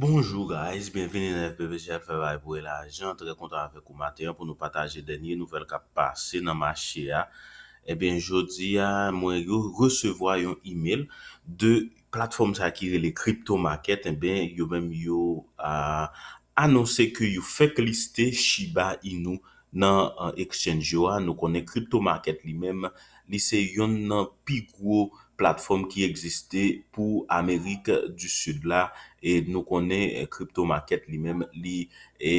Bonjour guys, bienvenue dans FBVGF, je suis très content avec vous matin pour nous partager des nouvelles capes passées dans ma chèque. Eh bien, je vous dis à moi, recevoir un e-mail de plateforme s'acquire les crypto-marquettes. Eh bien, il y a même euh, annoncé qu'il y a fait clister Shiba Inu en euh, exchange. Nous connaissons le crypto-marquette lui-même, il s'est mis en pique. platfom ki egziste pou Amerik du Sud la, e nou konen krypto eh, maket li menm li, e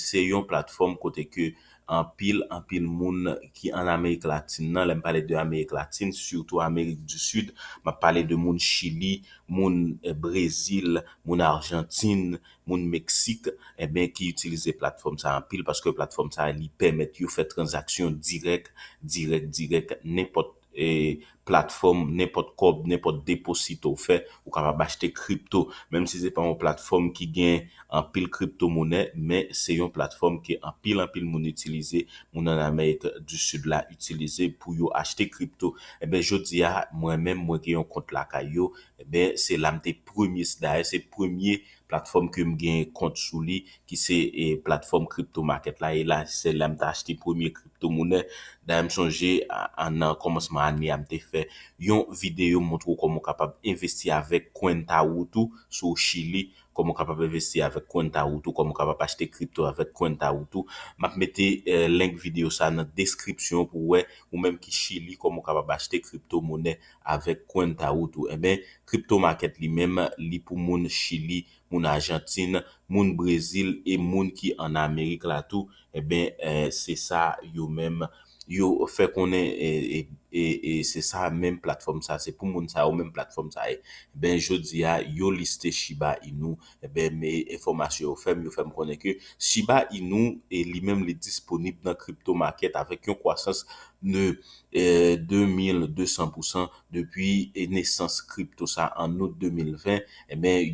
se yon platfom kote ke anpil, anpil moun ki an Amerik Latine nan, lem pale de Amerik Latine, surtout Amerik du Sud, ma pale de moun Chili, moun eh, Brezil, moun Argentine, moun Meksik, e eh ben ki utilize platfom sa anpil, paske platfom sa li pemet, yo fe transaksyon direk, direk, direk, ne pot, E platfom, nepot kob, nepot depo sito ou fe, ou kapab achete kripto menm si ze pa mon platfom ki gen an pil kripto mounen, men se yon platfom ki an pil an pil moun itilize, moun an ameit du sud la itilize pou yo achete kripto e ben jodi ya, mwen menm mwen gen yon kont la ka yo, e ben se lam te premis da, e se premie platfom ke m gen kont sou li ki se eh, platfom kripto market la, e la se lam te achete premie kripto Kripto mounen dan yon sonje anan komosman mi amte fe. Yon videyo moutro kon mou kapab investi avek kwenta woutou. Sou Chili kon mou kapab investi avek kwenta woutou. Kon mou kapab achete kripto avek kwenta woutou. Mat mette euh, link video sa nan deskripsyon pou we. Ou menm ki Chili kon mou kapab achete kripto mounen avek kwenta woutou. E eh ben kripto market li menm li pou moun Chili moun Argentine mounen. moun Brezil e moun ki an Amerik la tout, e eh ben eh, se sa yo menm, yo fe konen e se sa menm platform sa, se pou moun sa yo menm platform sa e, ben jo diya yo liste Shiba Inu, e ben me informasyon yo fem, yo fem konen ke, Shiba Inu e li menm li disponib nan crypto market avek yo kwasans, 2200% Depi nesans kripto Sa an nou 2020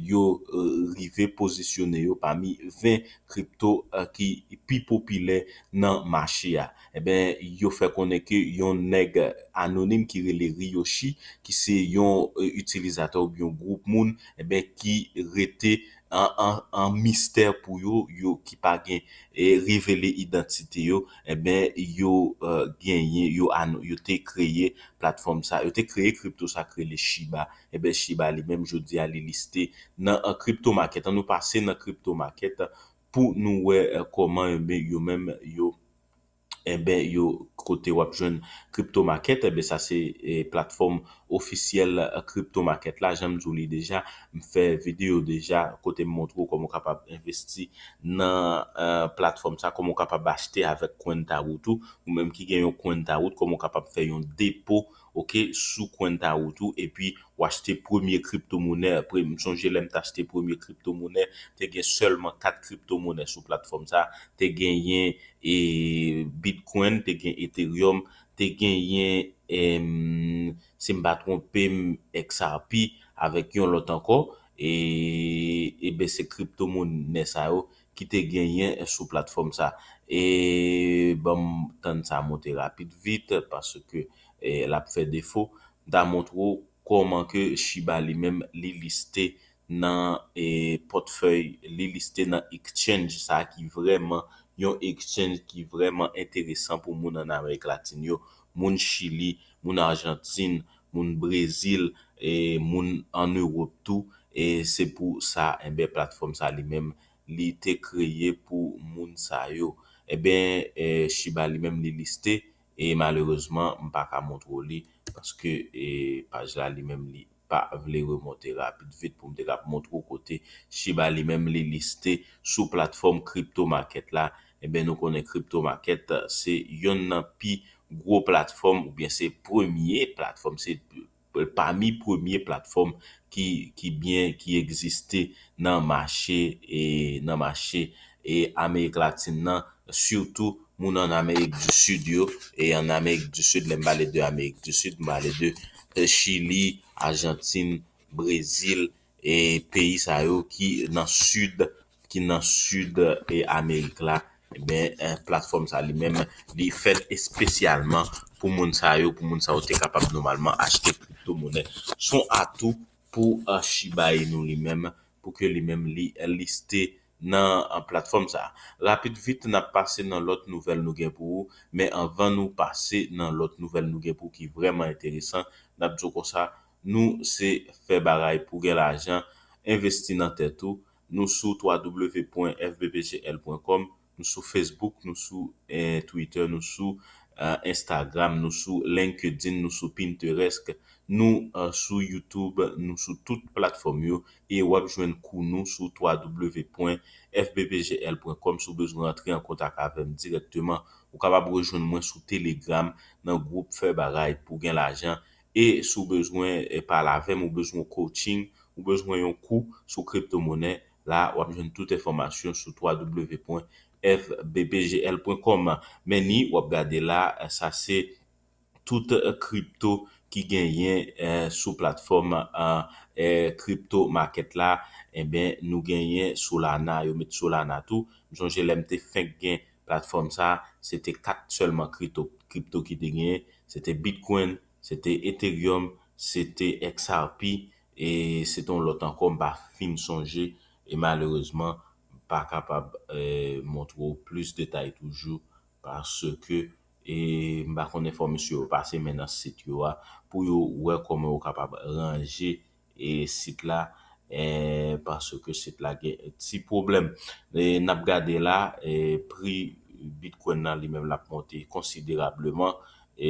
Yo euh, rive posisyon yo Parmi 20 kripto Ki pi popile nan Machia Yo fe koneke yon neg anonim Ki li li yoshi Ki se yon utilizator Ki rete An mister pou yo, yo ki pa gen, e rivele identite yo, e ben yo euh, genye, yo an, yo te kreye platform sa, yo te kreye kripto sa, kreye le Shiba, e ben Shiba li menm jodi a li liste nan kripto market, an nou pase nan kripto market pou nou we eh, koman yo menm yo. ebe eh yo kote wap jwen kripto maket ebe eh sa se eh, platform ofisiyel kripto maket la jenm zouni deja m fe video deja kote m montro komon kapab investi nan euh, platform sa komon kapab achete avek kwen ta woutou ou menm ki gen yon kwen ta woutou komon kapab fe yon depo Ok, sou kon ta wotou, e pi wache te premier krypto mounè, apre mson jelèm ta che te premier krypto mounè, te gen selman 4 krypto mounè sou platform sa, te gen yen Bitcoin, te gen Ethereum, te gen yen, se mbatron Pem, XRP, avek yon lot anko, e be se krypto mounè sa yo. ki te genyen e sou platform sa. E bom, tan sa motè rapid, vite, paske e, la pou fè defo, da montrou koman ke Shiba li men li listè nan e, potfèy, li listè nan exchange sa, ki vreman, yon exchange ki vreman enteresan pou moun an Amerik latin yo, moun Chili, moun Argentine, moun Brezil, moun an Europe tout, e se pou sa, en bè platform sa li men, li te kreye pou moun sa yo. E ben, eh, Shiba li mem li liste, e malerouzman, m pa ka moutro li, paske, e pajla li mem li, pa vle remote rapit vit pou m de rap moutro kote. Shiba li mem li liste sou platform kripto market la, e ben nou konen kripto market, se yon nan pi gro platform, ou bien se premier platform, se... pa mi premier platform ki existi nan mache e Amerik latin nan, surtout moun an Amerik di sud yo, e an Amerik di sud, le mbale de Amerik di sud, mbale de Chili, Argentine, Brezil, e peyi sa yo ki nan sud, ki nan sud e Amerik la, E bè, eh, platform sa li mèm li fèl espesyalman pou moun sa yo, pou moun sa yo te kapab normalman achete koutou mounen. Son atou pou eh, shibaye nou li mèm pou ke li mèm li eh, liste nan platform sa. Rapid vite nan passe nan lot nouvel nou gen pou ou, mè anvan nou passe nan lot nouvel nou gen pou ou ki vreman enteresan, nan bzou kon sa nou se fè baray pou gen la ajan, investi nan tè tou, nou sou www.fbbgl.com, Nou sou Facebook, nou sou eh, Twitter, nou sou eh, Instagram, nou sou LinkedIn, nou sou Pinterest, nou eh, sou Youtube, nou sou tout platform yo E wap jwen kou nou sou www.fbbgl.com sou bezwen rentre en kontak avèm direktyman ou kaba bou rejwen mwen sou Telegram nan goup fè baray pou gen l'ajan E sou bezwen par avèm ou bezwen coaching ou bezwen yon kou sou krypto mounè La wap gen tout informasyon sou www.fbbgl.com Meni wap gade la sa se tout kripto ki genyen euh, sou platform kripto euh, euh, market la E eh ben nou genyen sou la na yo met sou la na tou Mison jel mte feng gen platform sa Se te kat selman kripto ki de genyen Se te bitcoin, se te ethereum, se te xrp E se ton lotan kon ba fin sonje E malerouzman, pa kapab euh, montrou plus detay toujou. Parse ke, e bakon informisyon ou pase mena sit yo a. Pou yo wek kome ou kapab ranger e sit la. E parse ke sit la gen ti problem. E nap gade la, pri bitkwen nan li men la ponte konsiderableman. E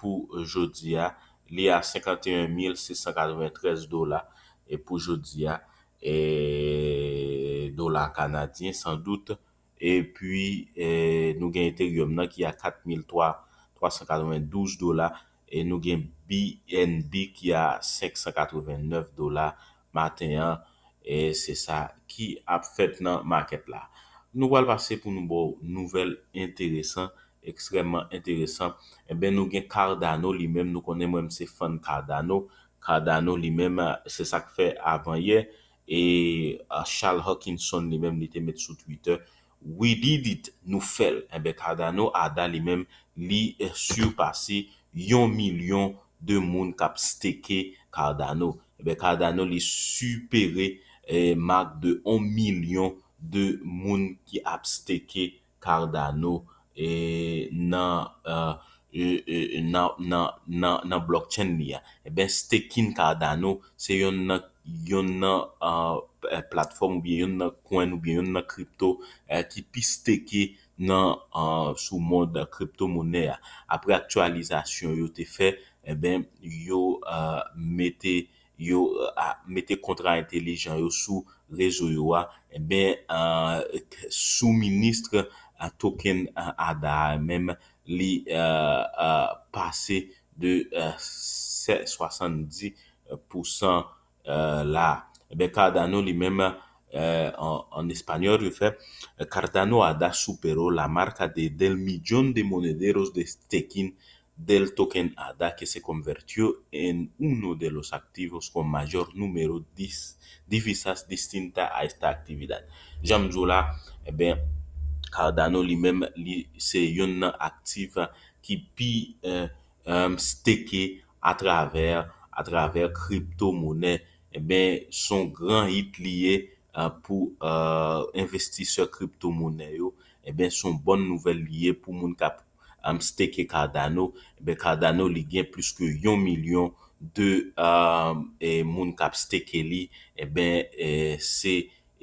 pou jodi a, ah, li a 51,693 dola. E pou jodi a. E, do la kanadien san dout epi e, nou gen interium nan ki a 4392 do la nou gen BNB ki a 689 do la maten yan e se sa ki ap fèt nan market la nou wal vase pou nou bo nouvel interesant, ekstremman interesant e ben nou gen Cardano li men nou konen mwen se fan Cardano Cardano li men se sa ke fe avan ye e Charles Hawkinson li menm li te met sou Twitter, we did it, nou fel, e be Cardano a dan li menm, li surpase yon milyon de moun kap stike Cardano, e be Cardano li supere e, mak de yon milyon de moun ki ap stike Cardano e, e, nan blockchain li ya, e be stike Cardano se yon nan, yon nan euh, platform ou bien yon nan coin ou bien yon nan crypto euh, ki piste ki nan euh, sou mod krypto mounè apre aktualizasyon yo te fe, e ben yo mette yo mette kontra intelijan yo sou rezo yo a e ben souministre token adar mèm li passe de 70% Euh, là. Ben Cardano lui-même euh, en, en, espagnol, il fait euh, Cardano ha da superó la marca de del millón de monederos de staking del token ADA que se convirtió en uno de los activos con mayor número de divisas distintas a esta actividad. J'aime là eh bien, Cardano lui-même, c'est un actif qui peut euh, staker à travers, à travers crypto-monnaie e ben son gran hit liye euh, pou euh, investi se krypto mounen yo, e ben son bon nouvel liye pou moun kap stek e Cardano, e ben Cardano li gen plus ke yon milyon de euh, e moun kap stek e li, e ben se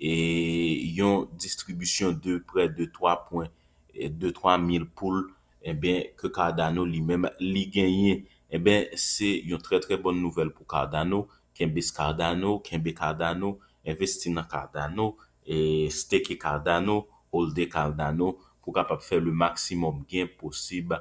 yon distribusyon de pre de 3.000 poule, e ben ke Cardano li men li gen yon, e ben se yon tre tre bon nouvel pou Cardano, kembis kardano, kembi kardano, investi nan kardano, e steki kardano, holde kardano, pou kapap fè le maksimum gen posib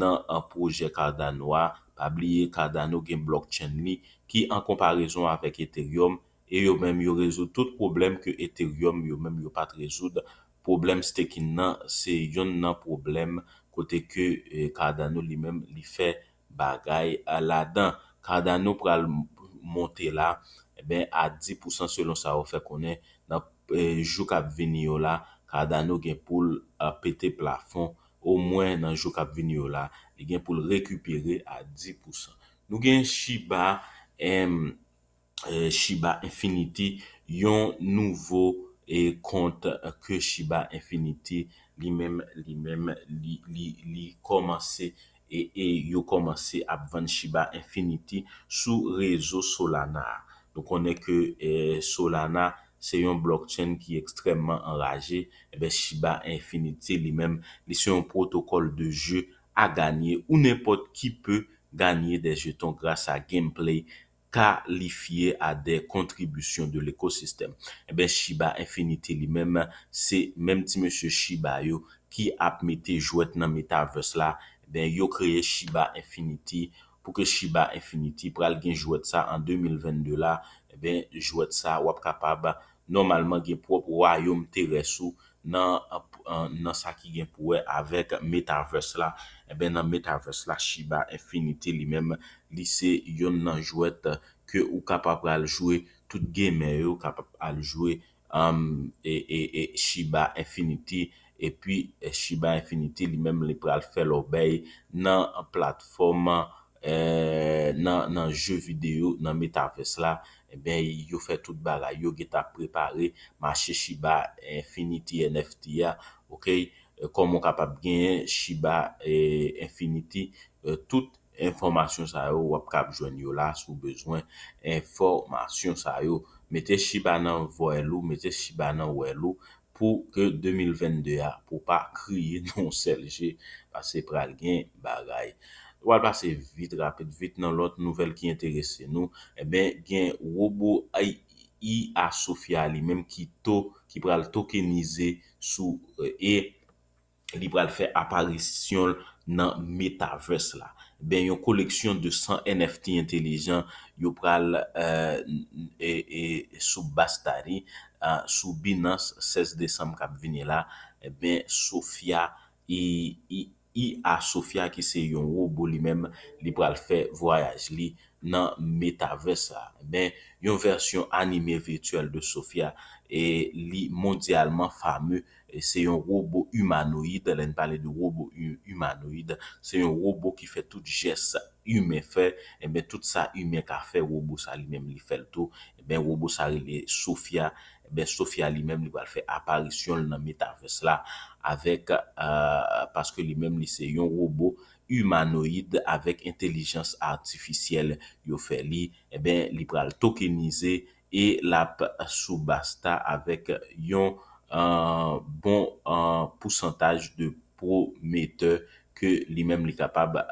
nan an proje kardano a, pabliye kardano gen blokchen mi, ki an komparizon avek ethereum, e yo menm yo rezoud, tout problem ke ethereum yo menm yo pat rezoud, problem steki nan, se yon nan problem, kote ke kardano e, li menm li fè bagay, la dan, kardano pou monte la, ebe, eh eh, a 10% selon sa offer konen nan jouk ap veni yo la kada nou gen pou apete plafon, ou mwen nan jouk ap veni yo la, li gen pou l rekupere a 10%. Nou gen Shiba eh, Shiba Infinity yon nouvo e konta ke Shiba Infinity li mem li komanse E, e yo komanse apvan Shiba Infinity sou rezo Solana. Donk one ke e, Solana se yon blockchain ki ekstremman enraje, ebe Shiba Infinity li men, li se yon protokol de je a ganyen, ou nepot ki pe ganyen de jeton grasa gameplay kalifiye a de kontribusyon de l'ekosistem. Ebe Shiba Infinity li men, se men ti M. Shiba yo ki apmete jouet nan metaverse la, Ben yo kreye Shiba Infinity pou ke Shiba Infinity pral gen jwet sa an 2022 la. Ben jwet sa wap kapab normalman gen pouwa yon teresou nan sa ki gen pouwe avet Metaverse la. Eh ben nan Metaverse la Shiba Infinity li menm lise yon nan jwet ke ou kapap al jwet tout gen men yo kapap al jwet e, e, e, Shiba Infinity. E pi euh, eh Shiba Infinity li menm li pral fè lò bèy nan platforman, nan je videyo, nan metafes la. E ben yo fè tout bagay. Yo geta prepare mashe Shiba Infinity NFT ya. Ok. Komon kapap gen Shiba euh, Infinity. Euh, tout informasyon sa yo wap kap jwen yo la sou bezwen. Informasyon sa yo. Mete Shiba nan wè lou, mete Shiba nan wè lou. pou ke 2022, pou pa kriye non selje, pase pral gen bagay. Wala pase vit rapid, vit nan lot nouvel ki enterese nou, e ben gen robo AI asofiali, menm ki pral tokenize sou eh, e, li pral fe aparisyon nan metaverse la. Ben yon koleksyon de 100 NFT intelijan, yo pral eh, e, e, sou bastari, Euh, sou binans 16 Desem kap vini la, e eh ben Sofia, e a Sofia ki se yon robo li menm li pral fè voyaj li nan Metaverse. E eh ben yon versyon anime virtuel de Sofia, e li mondialman fame, e se yon robo humanoid, elen pale di robo humanoid, se yon robo ki fè tout jes yon men fè, e ben tout sa yon men kwa fè, robo sa li menm li fè l to, e ben robo sa li le eh Sofia, Sofya li mèm li wèl fè apparisyon nan Metaverse la, avèk, paske li mèm li se yon robot humanoïd avèk intelijans artificyel. Yo fè li, e eh bè, li pral tokenize, e la sou basta avèk yon bon pousantaj de prometteur ke li mèm li kapab...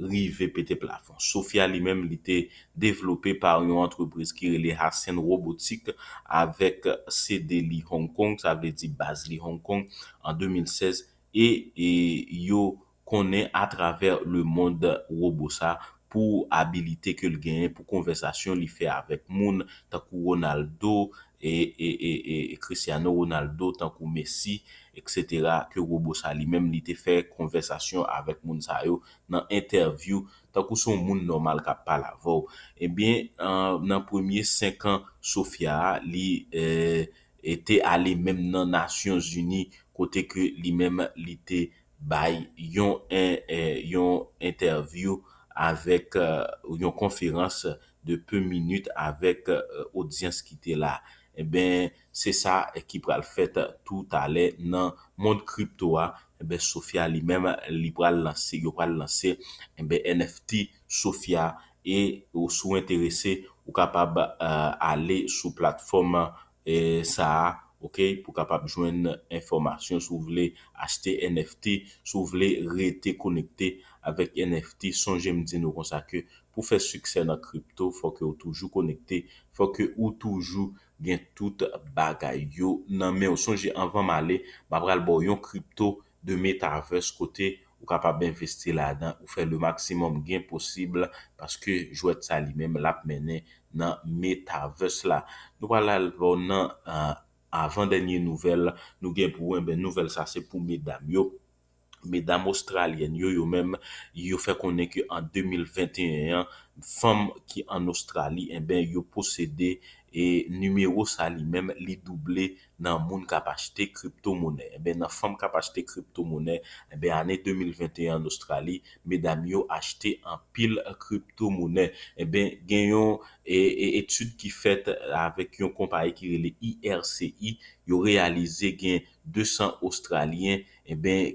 Rive pete plafon. Sofia li mem li te devlopè par yon antreprise ki li hasen robotik avek CD li Hong Kong, sa vle di baz li Hong Kong an 2016 e, e yo konen atraver le mond robot sa pou habilite ke l genye pou konversasyon li fe avek moun takou Ronaldo e, e, e Cristiano Ronaldo, takou Messi Eksetera, kyo gobo sa, li menm li te fe konversasyon avèk moun zayou nan intervyou Tan kou son moun normal ka pal avò Ebyen, eh nan premier 5 an, Sofia li ete euh, ale menm nan Nasyons Uni Kote ke li menm li te bay yon intervyou avèk euh, yon konferans euh, de peu minute avèk odzyans ki te la e ben se sa ki pral fèt tout ale nan moun krypto a, e ben Sofya li mèm li pral lansè, yo pral lansè e eh ben NFT Sofya e ou sou interese ou kapab ale sou platform sa ok, pou kapab jwen informasyon sou vle achete NFT, sou vle rete konekte avèk NFT, son jèm di nou kon sa ke pou fè sükse nan krypto, fò ke ou toujou konekte fò ke ou toujou gen tout bagay yo nan men ou son je anvan male, mabral bo yon krypto de Metaverse kote, ou kapab investi la dan, ou fe le maksimum gen posibl, paske jwet sa li menm lap menen nan Metaverse la. Nou wala lvo nan avan denye nouvel, nou gen pou en ben nouvel sa, se pou medam yo, medam australyen, yo yo menm, yo fe konen ki an 2021, fom ki an Australi en eh ben yo posede Metaverse, E numero sa li mèm li doublè nan moun kapachete krypto mounè. E nan fèm kapachete krypto mounè, e anè 2021 an Australi, mè dam yo achete an pil krypto mounè. Gen yon etude ki fèt avèk yon kompare kirele IRCI, yo realize gen 200 Australien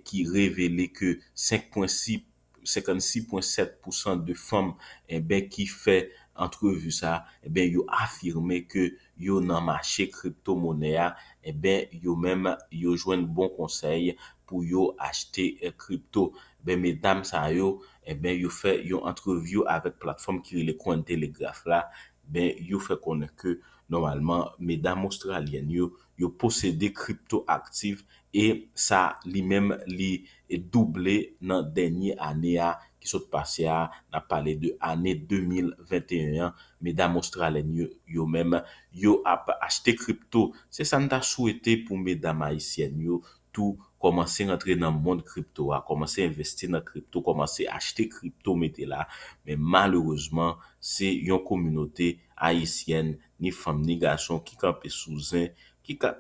ki revele ke 5.6%. 56.7% de fom e eh ben ki fè entrevu sa, e eh ben yo afirme ke yo nan mache kripto monea, e eh ben yo mèm yo jwen bon konsey pou yo achete kripto. Ben, mèdame, sa yo, e ben yo fè yo entrevu avèk platform ki li le kwen telegraf la, ben yo fè konè ke normalman, mèdame australienne, yo posède kripto aktif, E sa li mem li e double nan denye ane a ki sot pase a nan pale de ane 2021. Medan Mostralen yo men, yo ap achete kripto. Se san da souwete pou medan maisyen yo tou komanse rentre nan moun kripto a, komanse investe nan kripto, komanse achete kripto metela. Men malouzman se yon kominote aisyen ni fam ni gason ki kanpe souzen.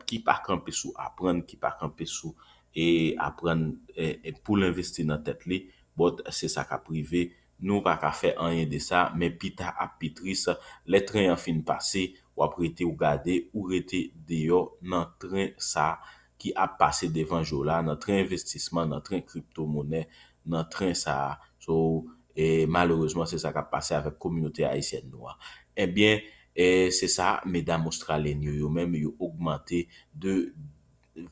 ki pa kranpe sou apren, ki pa kranpe sou e apren e, e, pou l'investi nan tet li, bot se sa ka prive, nou pa ka fe anyen de sa, men pita ap pitris, letren yon fin pase, wap rete ou gade, ou rete deyo nan tren sa, ki ap pase devan jola, nan tren investisman, nan tren kripto mounen, nan tren sa, sou, e malouzman se sa ka pase avek kominote Aisyen Noua. E eh bie... Et c'est ça, mesdames australiennes, yo yo même yo augmente de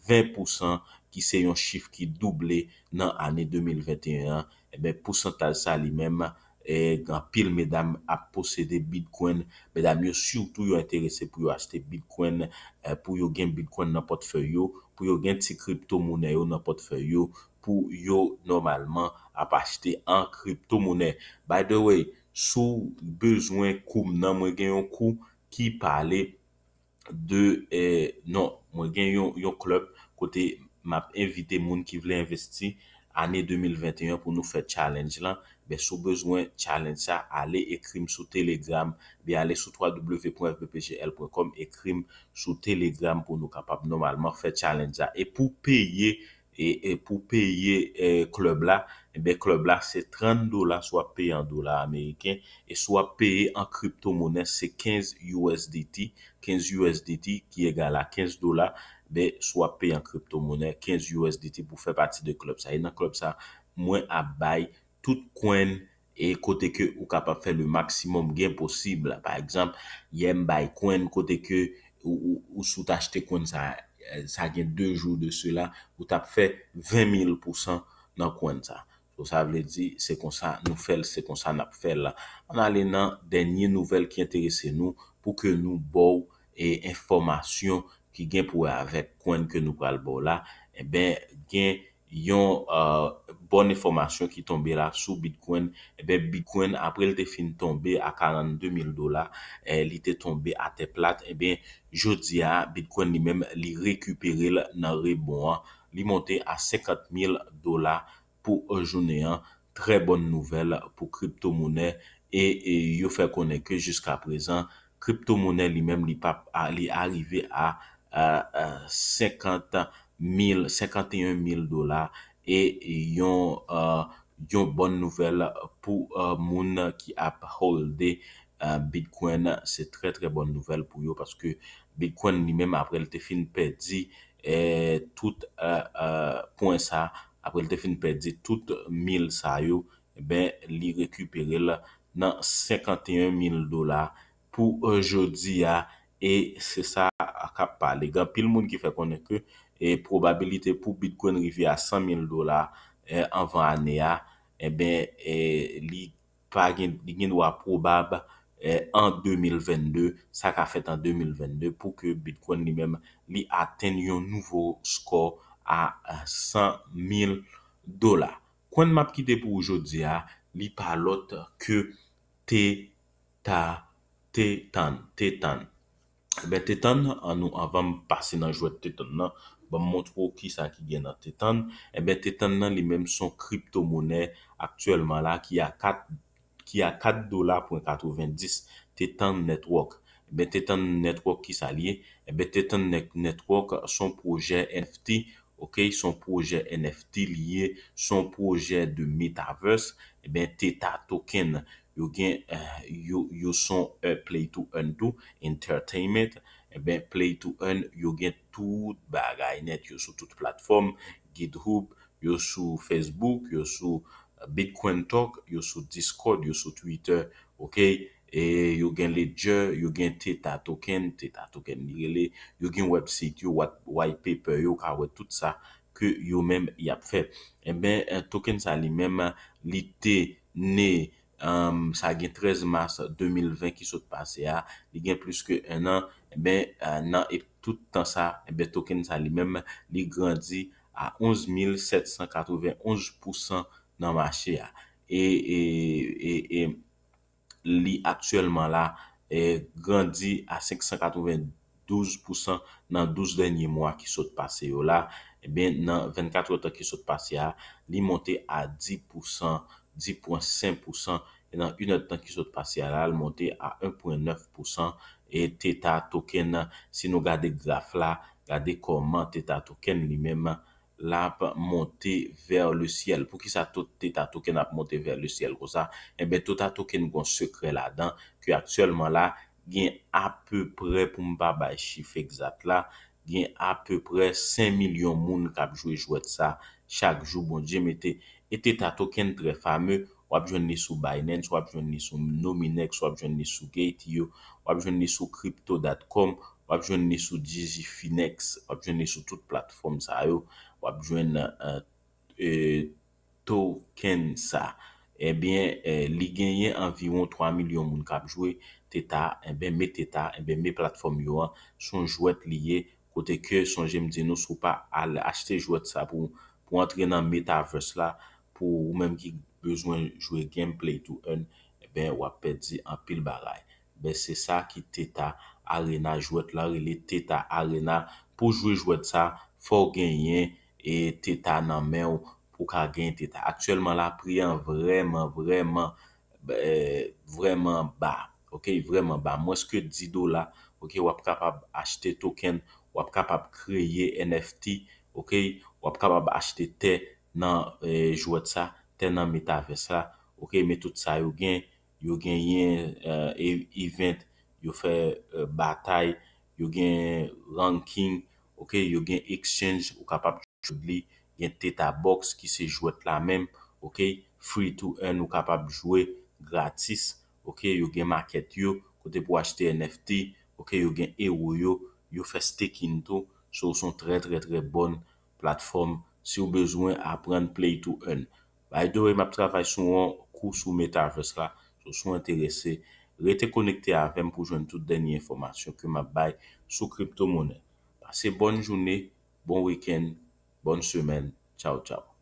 20% qui c'est un chiffre qui doublé nan année 2021. Et eh ben, pourcentage ça, li même, et eh, grand pile, mesdames, a possédé bitcoin. Mesdames, yo surtout yo intéressé pou yo acheter bitcoin, eh, pou yo gain bitcoin nan portfeuille yo, pou yo gain de ces crypto-monnaies yo nan portfeuille yo, pou yo normalement ap acheter en crypto-monnaie. By the way, sou bezwen koum nan mwen gen yon koum ki pale de, eh, non, mwen gen yon klop kote map evite moun ki vle investi ane 2021 pou nou fe challenge la, be sou bezwen challenge sa, ale ekrim sou telegram, be ale sou www.fbpgl.com, ekrim sou telegram pou nou kapap normalman fe challenge sa, e pou peye E, e pou peye e, klub la, e be klub la se 30 dola swa peye an dola Ameriken. E swa peye an krypto mounen se 15 USDT. 15 USDT ki egala 15 dola, be swa peye an krypto mounen 15 USDT pou fe pati de klub sa. E nan klub sa, mwen ap bay tout koen e kote ke ou kapap fe le maksimum gen posibla. Par ekzamp, yem bay koen kote ke ou sout achete koen sa. sa gen 2 jou de sou la, pou tap fe 20 000% nan kwen sa. So sa vle di, se kon sa nou fel, se kon sa nap fel la. An alen nan denye nouvel ki enterese nou, pou ke nou bou e informasyon ki gen pou avek kwen ke nou kal bou la, e eh ben gen yon... Euh, Bonn informasyon ki tombe la sou bitcoin. Ebe eh bitcoin apre li te fin tombe a 42000 dola. E li te tombe a te plat. Ebe joudia bitcoin li mem li rekupere la nan rebon. Li monte a 5000 dola pou jounen. Tre bon nouvel pou krypto mounen. E yo fe konen ke jiska prezan. Krypto mounen li mem li arrive a 51000 dola. E yon bon nouvel pou moun ki ap holde bitcoin, se tre tre bon nouvel pou yo. Paske bitcoin li menm apre li te fin pedi, e, tout pon sa, apre li te fin pedi, tout mil sa yo, e ben li rekupere la nan 51 mil dolar pou e, jodi ya. E se sa akap pale, gan pil moun ki fe konen ke, E probabilite pou bitcoin rivi a 100.000 dolar eh, anvan ane a, ebe eh eh, li pa gen wap probab an 2022, sa ka fet an 2022 pou ke bitcoin li mem li aten yon nouvo skor a 100.000 dolar. Kwen map ki debou oujodi a, li pa lot ke tetan, tetan, tetan. Eh ben tetan anou avan mpase nan jwet tetan nan, ban mwontro ki sa ki gen nan tetan, e ben tetan nan li menm son kripto mounen aktuelman la, ki a 4 dolar pou 90 tetan netwok. Eh ben tetan netwok ki sa liye, e ben tetan netwok son proje NFT, ok, son proje NFT liye, son proje de metaverse, e ben tetan token nan, Yo gen, eh, yo son eh, play to earn do, entertainment. E ben, play to earn, yo gen tout bagay net. Yo sou tout platform, github, yo sou facebook, yo sou bitcoin talk, yo sou discord, yo sou twitter. Ok, e yo gen leje, yo gen teta token, teta token liyele. Yo gen website yo, white paper yo, kawe tout sa, ki yo men yap fet. E ben, token sa li men, li te ne leje. sa gen 13 mars 2020 ki sot pase ya, li gen plus ke 1 an, be nan toutan sa, be token sa li men li grandi a 11791% nan machi ya li aktuelman la grandi a 582% nan 12 denye mwa ki sot pase yo la be nan 24 otan ki sot pase ya li monte a 10% 10.5% E nan yon tan ki sot pasi alal Monte a 1.9% E te ta token nan Si nou gade gzaf la Gade koman te ta token li menman La ap monte ver le siel Pou ki sa te ta token ap monte ver le siel Kosa Ebe te ta token kon sekre la dan Ki aktuelman la Gen ap peu pre pou mba bay chif exat la Gen ap peu pre 5 milyon moun Kapjou e jwet sa Chak jou bon diye mette E te ta token tre fame, wap jwenn ni sou Binance, wap jwenn ni sou Nominex, wap jwenn ni sou Gate yo, wap jwenn ni sou Crypto.com, wap jwenn ni sou Digifinex, wap jwenn ni sou tout platform sa yo, wap jwenn na eh, eh, token sa. E eh bie li genye anviron 3 milyon moun kap jwe, te ta, en bè mè te ta, en bè mè platform yo an, son jwet li ye, kote ke son jem di nou sou pa al achte jwet sa pou antre nan metaverse la. pou ou menm ki bezwen jwe gameplay tou en, eh ben wap pedi an pil baray. Ben se sa ki TETA Arena jwet la, li TETA Arena pou jwe jwet sa, fò genyen e TETA nan men ou pou ka gen TETA. Aktuellement la priyan vremen, vremen, vremen ba, ok, vremen ba. Mwen se ke dido la, ok, wap kapab achete token, wap kapab kreye NFT, ok, wap kapab achete TETA, nan eh, jwet sa, ten nan meta ve sa, ok, me tout sa, yo gen, yo gen yen eh, e-, event, yo fe eh, batay, yo gen ranking, ok, yo gen exchange, yo kapab jwet li, gen teta box ki se jwet la men, ok, free to earn, yo kapab jwet gratis, ok, yo gen market yo, kote pou achete NFT, ok, yo gen EWU yo, yo fe stekin to, sou son tre tre tre bon platform yo, si ou bezwen apren play to earn. Baidowe map travay sou an, kous ou meta jesla, sou sou enterese. Retekonekte avem pou joun tout denye informasyon ke map bay sou krypto mounen. Pase bon jouni, bon weken, bon semen, chow chow.